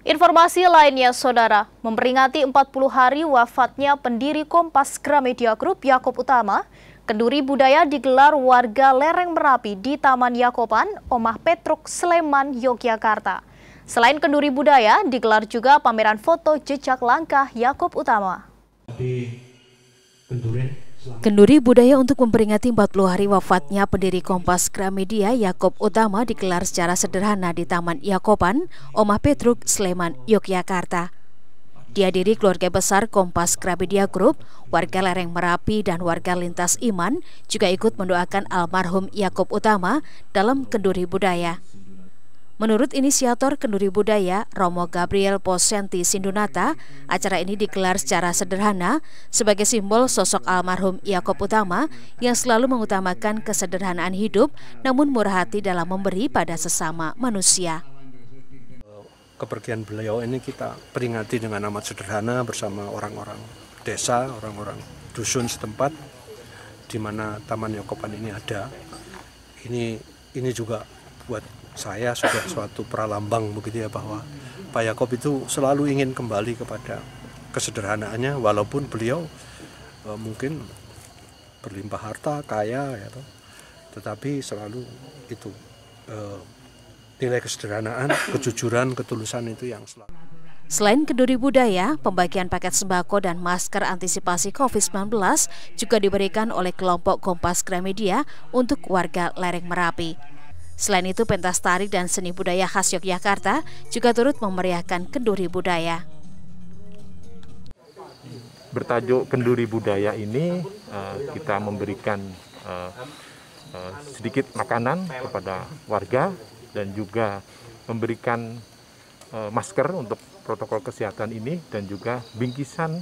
Informasi lainnya, Saudara, memperingati 40 hari wafatnya pendiri Kompas Gramedia Group Yakob Utama, Kenduri budaya digelar warga lereng Merapi di Taman Yakoban, Omah Petruk, Sleman, Yogyakarta. Selain kenduri budaya, digelar juga pameran foto jejak langkah Yakob Utama. Di kenduri Kenduri budaya untuk memperingati 40 hari wafatnya pendiri Kompas Gramedia Yakob Utama digelar secara sederhana di Taman Yakoban, Omah Petruk, Sleman, Yogyakarta. Dihadiri keluarga besar Kompas Gramedia Group, warga lereng Merapi dan warga lintas iman juga ikut mendoakan almarhum Yakob Utama dalam kenduri budaya. Menurut inisiator Kenduri Budaya, Romo Gabriel Posenti Sindunata, acara ini digelar secara sederhana sebagai simbol sosok almarhum Yakob Utama yang selalu mengutamakan kesederhanaan hidup namun murah hati dalam memberi pada sesama manusia. Kepergian beliau ini kita peringati dengan amat sederhana bersama orang-orang desa, orang-orang dusun setempat di mana Taman Yakoban ini ada. Ini ini juga buat saya sudah suatu pralambang begitu ya bahwa Pak Yakob itu selalu ingin kembali kepada kesederhanaannya walaupun beliau e, mungkin berlimpah harta kaya ya toh. tetapi selalu itu e, nilai kesederhanaan kejujuran ketulusan itu yang selalu Selain keduri budaya, pembagian paket sembako dan masker antisipasi COVID-19 juga diberikan oleh kelompok Kompas Gramedia untuk warga Lereng Merapi. Selain itu, pentas tari dan seni budaya khas Yogyakarta juga turut memeriahkan kenduri budaya. Bertajuk kenduri budaya ini eh, kita memberikan eh, eh, sedikit makanan kepada warga dan juga memberikan masker untuk protokol kesehatan ini dan juga bingkisan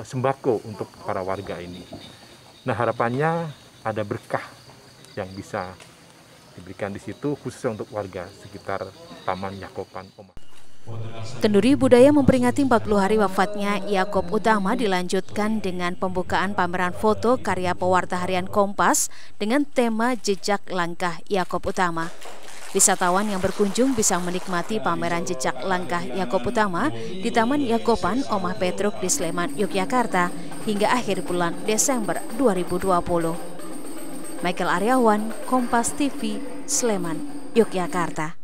sembako untuk para warga ini. Nah harapannya ada berkah yang bisa diberikan di situ khusus untuk warga sekitar Taman Yakopan Omang. Kenduri Budaya memperingati 40 hari wafatnya Yakob Utama dilanjutkan dengan pembukaan pameran foto karya pewarta harian Kompas dengan tema Jejak Langkah Yakob Utama. Wisatawan yang berkunjung bisa menikmati pameran jejak langkah Yakob Utama di Taman Yakoban Omah Petruk di Sleman, Yogyakarta hingga akhir bulan Desember 2020. Michael Aryawan, Kompas TV, Sleman, Yogyakarta.